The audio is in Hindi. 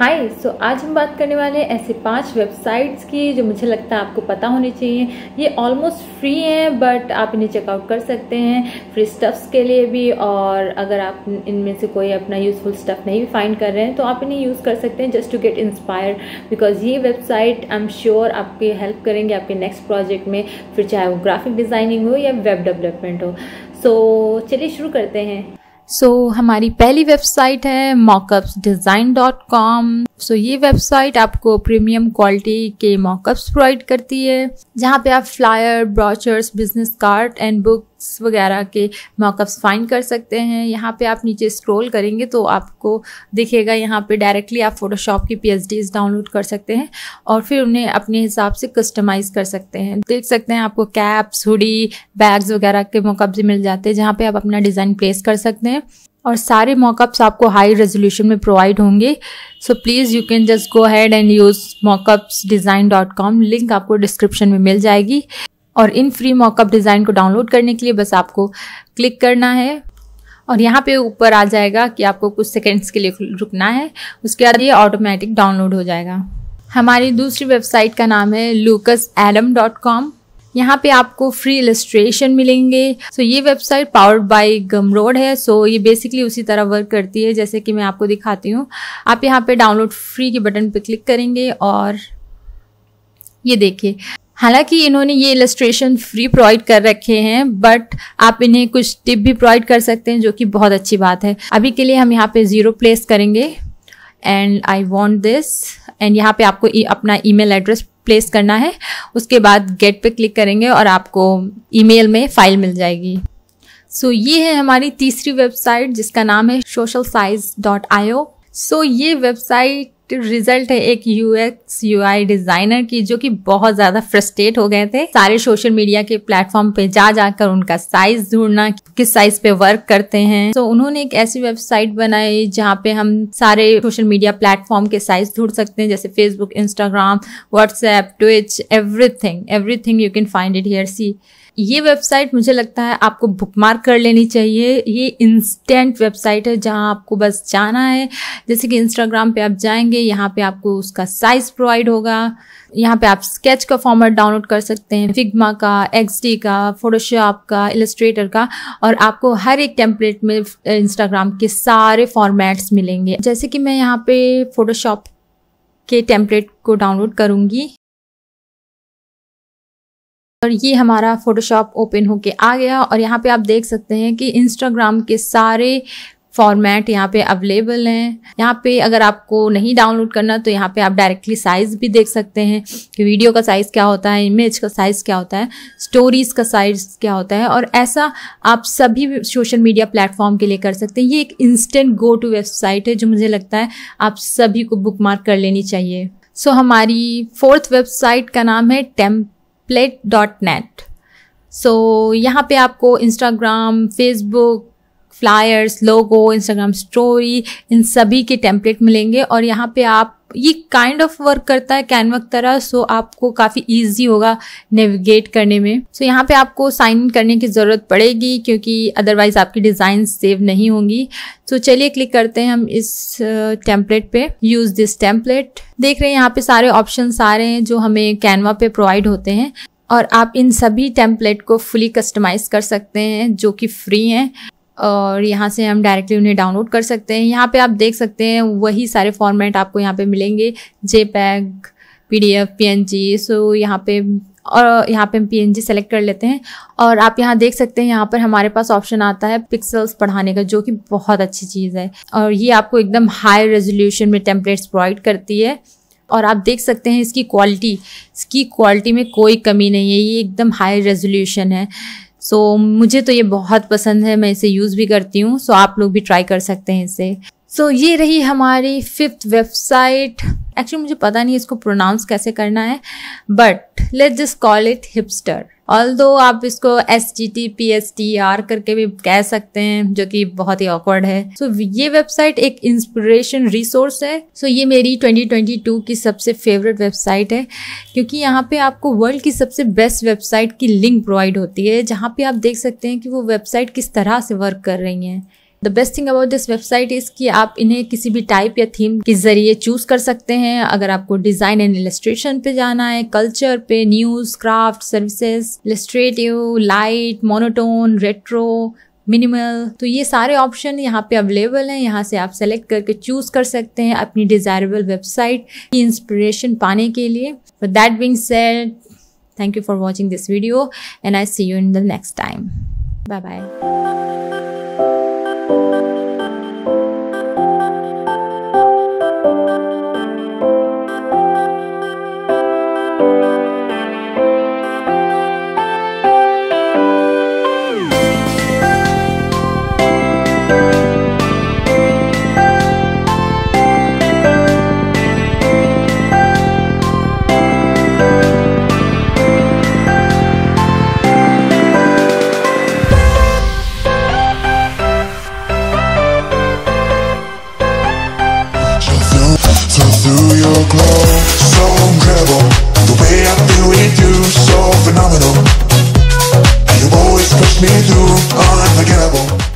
हाय सो so, आज हम बात करने वाले हैं ऐसे पांच वेबसाइट्स की जो मुझे लगता है आपको पता होनी चाहिए ये ऑलमोस्ट फ्री हैं बट आप इन्हें चेकआउट कर सकते हैं फ्री स्टफ्स के लिए भी और अगर आप इनमें से कोई अपना यूज़फुल स्टफ़ नहीं भी फाइंड कर रहे हैं तो आप इन्हें यूज़ कर सकते हैं just to get inspire because ये वेबसाइट आई एम श्योर आपकी हेल्प करेंगे आपके नेक्स्ट प्रोजेक्ट में फिर चाहे वो ग्राफिक डिज़ाइनिंग हो या वेब डेवलपमेंट हो सो so, चलिए शुरू करते हैं सो so, हमारी पहली वेबसाइट है mockups design dot com so so, ये वेबसाइट आपको प्रीमियम क्वालिटी के मॉकअप्स प्रोवाइड करती है जहाँ पे आप flyer brochures business card and books वगैरह के मॉकअप्स फाइंड कर सकते हैं यहाँ पे आप नीचे स्क्रॉल करेंगे तो आपको दिखेगा यहाँ पे डायरेक्टली आप फोटोशॉप की पी डाउनलोड कर सकते हैं और फिर उन्हें अपने हिसाब से कस्टमाइज़ कर सकते हैं देख सकते हैं आपको कैप्स हुडी बैग्स वगैरह के मॉकअप्स मिल जाते हैं जहाँ पर आप अपना डिज़ाइन प्लेस कर सकते हैं और सारे मॉकअप्स आपको हाई रेजोल्यूशन में प्रोवाइड होंगे so please you can just go head and use mockups design dot com link आपको डिस्क्रिप्शन में मिल जाएगी और इन फ्री मॉकअप डिज़ाइन को डाउनलोड करने के लिए बस आपको क्लिक करना है और यहाँ पे ऊपर आ जाएगा कि आपको कुछ सेकेंड्स के लिए रुकना है उसके बाद ये ऑटोमेटिक डाउनलोड हो जाएगा हमारी दूसरी वेबसाइट का नाम है लूकस एडम डॉट कॉम यहाँ पे आपको फ्री इलस्ट्रेशन मिलेंगे सो so, ये वेबसाइट पावर्ड बाय रोड है सो so, ये बेसिकली उसी तरह वर्क करती है जैसे कि मैं आपको दिखाती हूँ आप यहाँ पे डाउनलोड फ्री के बटन पे क्लिक करेंगे और ये देखिए हालांकि इन्होंने ये इलस्ट्रेशन फ्री प्रोवाइड कर रखे हैं बट आप इन्हें कुछ टिप भी प्रोवाइड कर सकते हैं जो कि बहुत अच्छी बात है अभी के लिए हम यहाँ पे ज़ीरो प्लेस करेंगे and I want this and यहाँ पे आपको e- अपना ईमेल एड्रेस प्लेस करना है उसके बाद गेट पे क्लिक करेंगे और आपको ईमेल में फाइल मिल जाएगी सो so, ये है हमारी तीसरी वेबसाइट जिसका नाम है social size dot I O so ये वेबसाइट नेगेटिव रिजल्ट है एक यूएक्स यूआई डिजाइनर की जो कि बहुत ज्यादा फ्रस्ट्रेट हो गए थे सारे सोशल मीडिया के प्लेटफॉर्म पे जा जाकर उनका साइज ढूंढना किस साइज पे वर्क करते हैं तो so, उन्होंने एक ऐसी वेबसाइट बनाई जहाँ पे हम सारे सोशल मीडिया प्लेटफॉर्म के साइज ढूंढ सकते हैं जैसे Facebook Instagram WhatsApp Twitch everything everything you can find it here see ये वेबसाइट मुझे लगता है आपको बुकमार्क कर लेनी चाहिए ये इंस्टेंट वेबसाइट है जहाँ आपको बस जाना है जैसे कि इंस्टाग्राम पे आप जाएंगे चाहिए यहाँ पे आपको उसका साइज प्रोवाइड होगा यहाँ पे आप स्केच का फॉर्मेट डाउनलोड कर सकते हैं फिग्मा का एक्स का फोटोशॉप का इलस्ट्रेटर का और आपको हर एक टेम्पलेट में इंस्टाग्राम के सारे फॉर्मेट्स मिलेंगे जैसे कि मैं यहाँ पे फोटोशॉप के टेम्पलेट को डाउनलोड करूँगी और ये हमारा फोटोशॉप ओपन होके आ गया और यहाँ पे आप देख सकते हैं कि इंस्टाग्राम के सारे फॉर्मेट यहाँ पे अवेलेबल हैं यहाँ पे अगर आपको नहीं डाउनलोड करना तो यहाँ पे आप डायरेक्टली साइज़ भी देख सकते हैं कि वीडियो का साइज़ क्या होता है इमेज का साइज़ क्या होता है स्टोरीज़ का साइज़ क्या होता है और ऐसा आप सभी सोशल मीडिया प्लेटफॉर्म के लिए कर सकते हैं ये एक इंस्टेंट गो टू वेबसाइट है जो मुझे लगता है आप सभी को बुक कर लेनी चाहिए सो so, हमारी फोर्थ वेबसाइट का नाम है टेम्पलेट डॉट so, सो यहाँ पे आपको Instagram Facebook flyers logo Instagram story इन सभी के टेम्पलेट मिलेंगे और यहाँ पे आप ये काइंड ऑफ वर्क करता है कैनवा की तरह सो आपको काफ़ी इजी होगा नेविगेट करने में सो so, यहाँ पे आपको साइन करने की ज़रूरत पड़ेगी क्योंकि अदरवाइज आपकी डिज़ाइन सेव नहीं होंगी सो so, चलिए क्लिक करते हैं हम इस टेम्पलेट uh, पे यूज़ दिस टेम्पलेट देख रहे हैं यहाँ पे सारे ऑप्शन आ रहे हैं जो हमें कैनवा पे प्रोवाइड होते हैं और आप इन सभी टेम्पलेट को फुली कस्टमाइज कर सकते हैं जो कि फ्री हैं और यहाँ से हम डायरेक्टली उन्हें डाउनलोड कर सकते हैं यहाँ पे आप देख सकते हैं वही सारे फॉर्मेट आपको यहाँ पे मिलेंगे JPEG P D F P N G so यहाँ पे और यहाँ पे हम पी एन जी सेलेक्ट कर लेते हैं और आप यहाँ देख सकते हैं यहाँ पर हमारे पास ऑप्शन आता है पिक्सल्स पढ़ाने का जो कि बहुत अच्छी चीज़ है और ये आपको एकदम हाई रेजोल्यूशन में टेम्पलेट्स प्रोवाइड करती है और आप देख सकते हैं इसकी क्वालिटी इसकी क्वालिटी में कोई कमी नहीं है ये एकदम हाई रेजोल्यूशन है सो so, मुझे तो ये बहुत पसंद है मैं इसे यूज़ भी करती हूँ सो so, आप लोग भी ट्राई कर सकते हैं इसे सो so, ये रही हमारी फिफ्थ वेबसाइट एक्चुअली मुझे पता नहीं इसको प्रोनाउंस कैसे करना है but let just call it hipster although आप इसको S G T P S T R करके भी कह सकते हैं जो कि बहुत ही ऑकवर्ड है सो so, ये वेबसाइट एक इंस्पिरेशन रिसोर्स है सो so, ये मेरी 2022 की सबसे फेवरेट वेबसाइट है क्योंकि यहाँ पे आपको वर्ल्ड की सबसे बेस्ट वेबसाइट की लिंक प्रोवाइड होती है जहाँ पे आप देख सकते हैं कि वो वेबसाइट किस तरह से वर्क कर रही हैं the best thing about this website is कि आप इन्हें किसी भी टाइप या थीम के जरिए चूज कर सकते हैं अगर आपको डिजाइन एंड इलेस्ट्रेशन पे जाना है कल्चर पे news craft services illustrative light monotone retro minimal तो ये सारे ऑप्शन यहाँ पे अवेलेबल हैं यहाँ से आप सेलेक्ट करके चूज कर सकते हैं अपनी डिजायरेबल वेबसाइट की इंस्पिरेशन पाने के लिए that being said thank you for watching this video and I see you in the next time bye bye through your glow So incredible The way I feel with you So phenomenal And you always push me through Unforgettable